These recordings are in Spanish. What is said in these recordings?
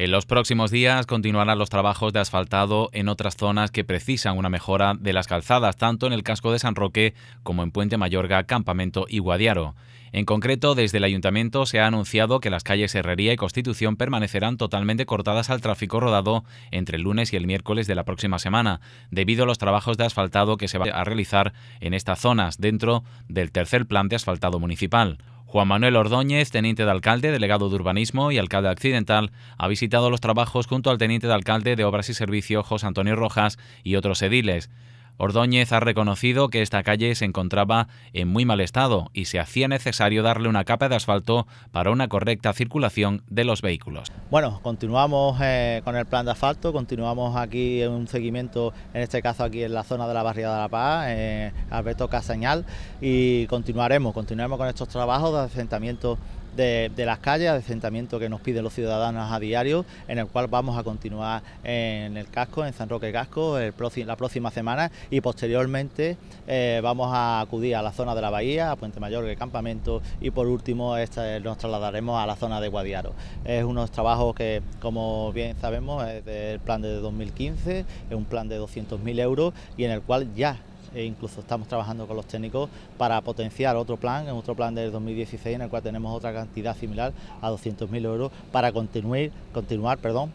En los próximos días continuarán los trabajos de asfaltado en otras zonas que precisan una mejora de las calzadas, tanto en el casco de San Roque como en Puente Mayorga, Campamento y Guadiaro. En concreto, desde el ayuntamiento se ha anunciado que las calles Herrería y Constitución permanecerán totalmente cortadas al tráfico rodado entre el lunes y el miércoles de la próxima semana, debido a los trabajos de asfaltado que se van a realizar en estas zonas dentro del tercer plan de asfaltado municipal. Juan Manuel Ordóñez, teniente de alcalde, delegado de urbanismo y alcalde accidental, ha visitado los trabajos junto al teniente de alcalde de Obras y Servicios, José Antonio Rojas, y otros ediles. Ordóñez ha reconocido que esta calle se encontraba en muy mal estado y se hacía necesario darle una capa de asfalto para una correcta circulación de los vehículos. Bueno, continuamos eh, con el plan de asfalto, continuamos aquí en un seguimiento, en este caso aquí en la zona de la barriada de La Paz, eh, toca señal y continuaremos, continuaremos con estos trabajos de asentamiento de, las calles, de asentamiento que nos piden los ciudadanos a diario, en el cual vamos a continuar en el casco, en San Roque Casco, la próxima semana y posteriormente eh, vamos a acudir a la zona de la bahía, a Puente Mayor, el campamento y por último eh, nos trasladaremos a la zona de Guadiaro. Es unos trabajos que, como bien sabemos, es del plan de 2015, es un plan de 200.000 euros y en el cual ya e incluso estamos trabajando con los técnicos para potenciar otro plan, en otro plan del 2016 en el cual tenemos otra cantidad similar a 200.000 euros para continuar, continuar perdón,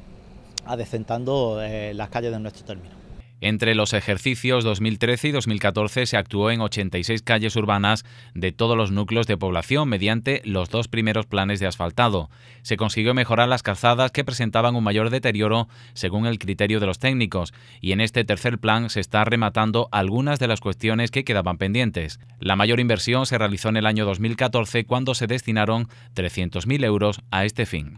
adecentando eh, las calles de nuestro término. Entre los ejercicios 2013 y 2014 se actuó en 86 calles urbanas de todos los núcleos de población mediante los dos primeros planes de asfaltado. Se consiguió mejorar las calzadas que presentaban un mayor deterioro según el criterio de los técnicos y en este tercer plan se está rematando algunas de las cuestiones que quedaban pendientes. La mayor inversión se realizó en el año 2014 cuando se destinaron 300.000 euros a este fin.